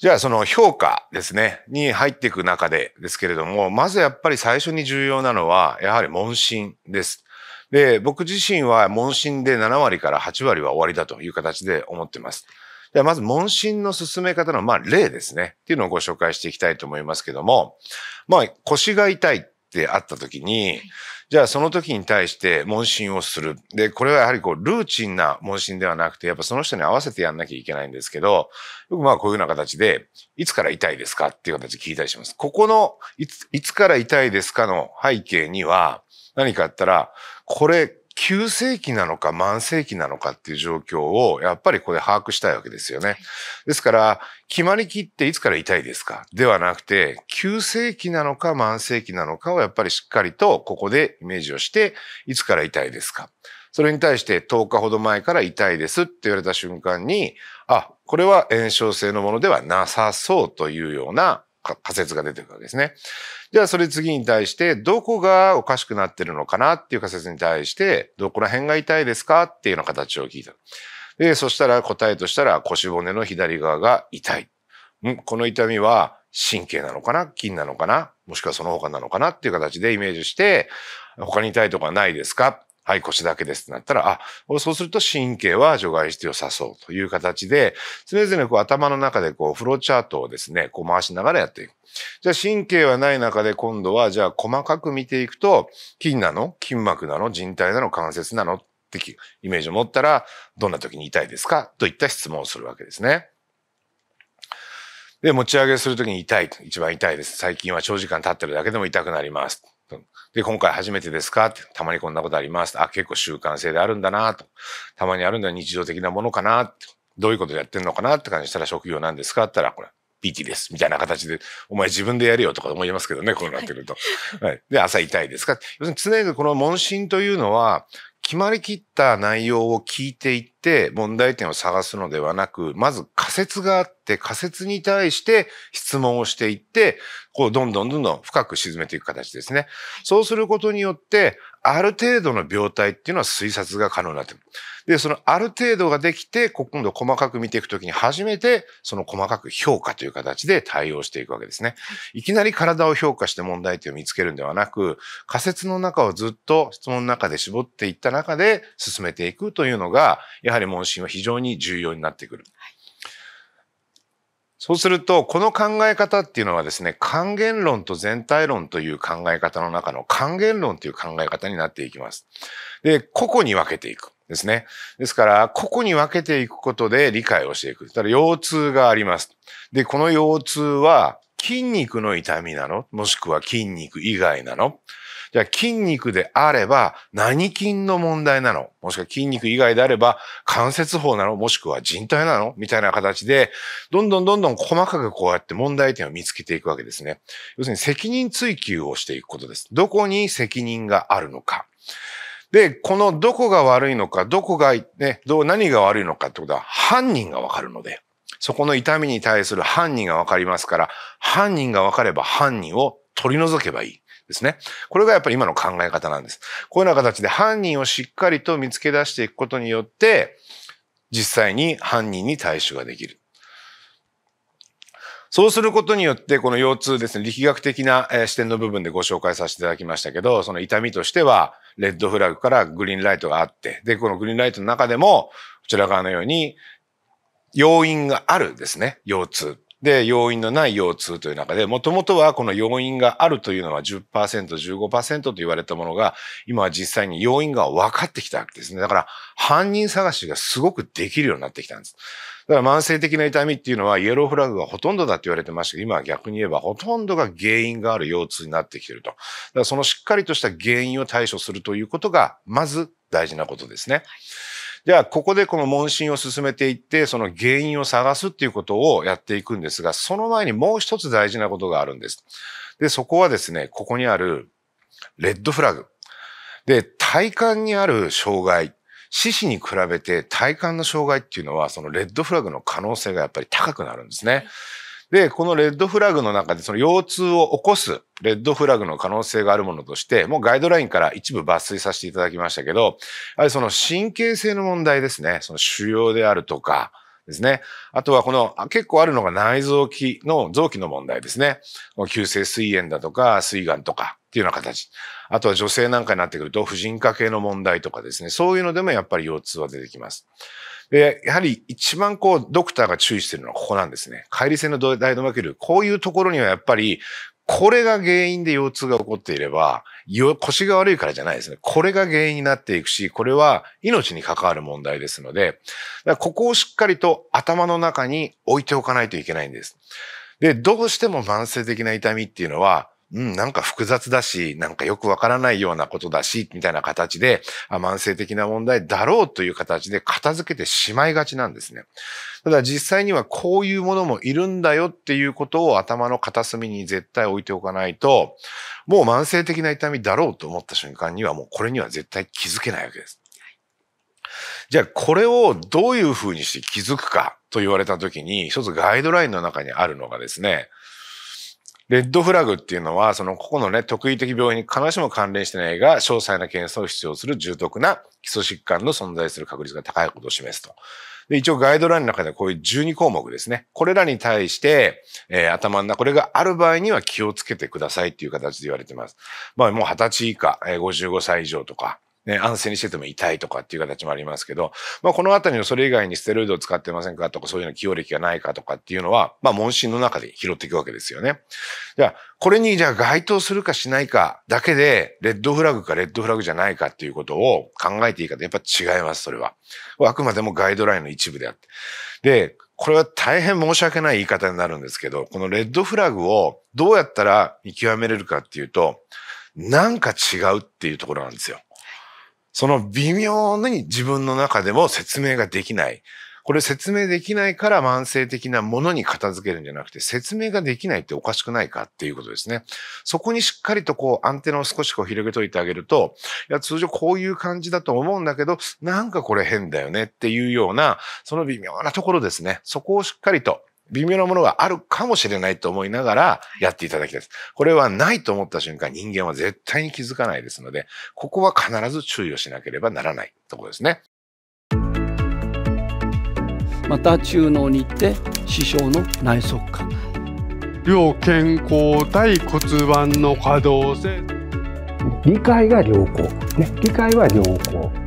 じゃあその評価ですね、に入っていく中でですけれども、まずやっぱり最初に重要なのは、やはり問診です。で、僕自身は問診で7割から8割は終わりだという形で思っています。ではまず問診の進め方の、まあ、例ですね。っていうのをご紹介していきたいと思いますけども、まあ、腰が痛いってあった時に、じゃあその時に対して問診をする。で、これはやはりこう、ルーチンな問診ではなくて、やっぱその人に合わせてやんなきゃいけないんですけど、よくまあこういうような形で、いつから痛いですかっていう形聞いたりします。ここの、いつ、いつから痛いですかの背景には、何かあったら、これ、急性期なのか慢性期なのかっていう状況をやっぱりここで把握したいわけですよね。ですから、決まりきっていつから痛いですかではなくて、急性期なのか慢性期なのかをやっぱりしっかりとここでイメージをして、いつから痛いですかそれに対して10日ほど前から痛いですって言われた瞬間に、あ、これは炎症性のものではなさそうというような仮説が出てくるわけですね。じゃあそれ次に対して、どこがおかしくなってるのかなっていう仮説に対して、どこら辺が痛いですかっていうような形を聞いた。で、そしたら答えとしたら腰骨の左側が痛い。んこの痛みは神経なのかな筋なのかなもしくはその他なのかなっていう形でイメージして、他に痛いとこはないですかはい、腰だけですってなったら、あ、そうすると神経は除外して良さそうという形で、常々こう頭の中でこうフローチャートをですね、こう回しながらやっていく。じゃあ神経はない中で今度は、じゃあ細かく見ていくと、筋なの筋膜なの人体なの関節なのってイメージを持ったら、どんな時に痛いですかといった質問をするわけですね。で、持ち上げするときに痛い。一番痛いです。最近は長時間立ってるだけでも痛くなります。で、今回初めてですかって、たまにこんなことありますあ、結構習慣性であるんだなと。たまにあるんだ、日常的なものかなって。どういうことやってんのかなって感じしたら、職業なんですかって言ったら、これ、PT です。みたいな形で、お前自分でやれよとか思いますけどね、こうなってくると。はい。で、朝痛いですか要するに常にこの問診というのは、決まりきった内容を聞いていって、問題点を探すのではなく、まず仮説があって、仮説に対して質問をしていって、こう、どんどんどんどん深く沈めていく形ですね。そうすることによって、ある程度の病態っていうのは推察が可能になってる。で、そのある程度ができて、今度細かく見ていくときに初めて、その細かく評価という形で対応していくわけですね。いきなり体を評価して問題点を見つけるんではなく、仮説の中をずっと質問の中で絞っていった中で進めていくというのが、やはり問診は非常に重要になってくる。はいそうすると、この考え方っていうのはですね、還元論と全体論という考え方の中の還元論という考え方になっていきます。で、個々に分けていく。ですね。ですから、個々に分けていくことで理解をしていく。ただ、腰痛があります。で、この腰痛は筋肉の痛みなのもしくは筋肉以外なのじゃあ筋肉であれば何筋の問題なのもしくは筋肉以外であれば関節法なのもしくは人体なのみたいな形で、どんどんどんどん細かくこうやって問題点を見つけていくわけですね。要するに責任追及をしていくことです。どこに責任があるのか。で、このどこが悪いのか、どこが、ね、どう、何が悪いのかってことは犯人がわかるので、そこの痛みに対する犯人がわかりますから、犯人がわかれば犯人を取り除けばいい。ですね。これがやっぱり今の考え方なんです。こういうような形で犯人をしっかりと見つけ出していくことによって、実際に犯人に対処ができる。そうすることによって、この腰痛ですね、力学的な視点の部分でご紹介させていただきましたけど、その痛みとしては、レッドフラグからグリーンライトがあって、で、このグリーンライトの中でも、こちら側のように、要因があるですね、腰痛。で、要因のない腰痛という中で、もともとはこの要因があるというのは10%、15%と言われたものが、今は実際に要因が分かってきたわけですね。だから、犯人探しがすごくできるようになってきたんです。だから慢性的な痛みっていうのはイエローフラグがほとんどだって言われてましたけど、今は逆に言えばほとんどが原因がある腰痛になってきてると。だからそのしっかりとした原因を対処するということが、まず大事なことですね。はいじゃあ、ここでこの問診を進めていって、その原因を探すっていうことをやっていくんですが、その前にもう一つ大事なことがあるんです。で、そこはですね、ここにある、レッドフラグ。で、体幹にある障害。四肢に比べて体幹の障害っていうのは、そのレッドフラグの可能性がやっぱり高くなるんですね。で、このレッドフラグの中で、その腰痛を起こすレッドフラグの可能性があるものとして、もうガイドラインから一部抜粋させていただきましたけど、やはりその神経性の問題ですね。その腫瘍であるとか、ですね。あとはこの、結構あるのが内臓器の、臓器の問題ですね。急性膵炎だとか、膵がんとかっていうような形。あとは女性なんかになってくると、婦人科系の問題とかですね。そういうのでもやっぱり腰痛は出てきます。で、やはり一番こう、ドクターが注意してるのはここなんですね。帰離性の大動脈瘤。こういうところにはやっぱり、これが原因で腰痛が起こっていれば、腰が悪いからじゃないですね。これが原因になっていくし、これは命に関わる問題ですので、ここをしっかりと頭の中に置いておかないといけないんです。で、どうしても慢性的な痛みっていうのは、うん、なんか複雑だし、なんかよくわからないようなことだし、みたいな形で、慢性的な問題だろうという形で片付けてしまいがちなんですね。ただ実際にはこういうものもいるんだよっていうことを頭の片隅に絶対置いておかないと、もう慢性的な痛みだろうと思った瞬間にはもうこれには絶対気づけないわけです。じゃあこれをどういうふうにして気づくかと言われた時に一つガイドラインの中にあるのがですね、レッドフラグっていうのは、そのここのね、特異的病院に必ずしも関連してないが、詳細な検査を必要する重篤な基礎疾患の存在する確率が高いことを示すと。で、一応ガイドラインの中ではこういう12項目ですね。これらに対して、えー、頭の中、これがある場合には気をつけてくださいっていう形で言われてます。まあ、もう20歳以下、えー、55歳以上とか、ね、安静にしてても痛いとかっていう形もありますけど、まあ、このあたりのそれ以外にステロイドを使ってませんかとか、そういうの起用歴がないかとかっていうのは、まあ、問診の中で拾っていくわけですよね。じゃあ、これにじゃあ該当するかしないかだけで、レッドフラグかレッドフラグじゃないかっていうことを考えていいかと、やっぱ違います、それは。あくまでもガイドラインの一部であって。で、これは大変申し訳ない言い方になるんですけど、このレッドフラグをどうやったら見極めれるかっていうと、なんか違うっていうところなんですよ。その微妙に自分の中でも説明ができない。これ説明できないから慢性的なものに片付けるんじゃなくて、説明ができないっておかしくないかっていうことですね。そこにしっかりとこうアンテナを少しこう広げといてあげると、いや、通常こういう感じだと思うんだけど、なんかこれ変だよねっていうような、その微妙なところですね。そこをしっかりと微妙なものがあるかもしれないと思いながらやっていただきたいです。これはないと思った瞬間人間は絶対に気づかないですので、ここは必ず注意をしなければならないところですね。また中脳に行って師匠の内側下両健康対骨盤の可動性理解が良好、ね、理解は良好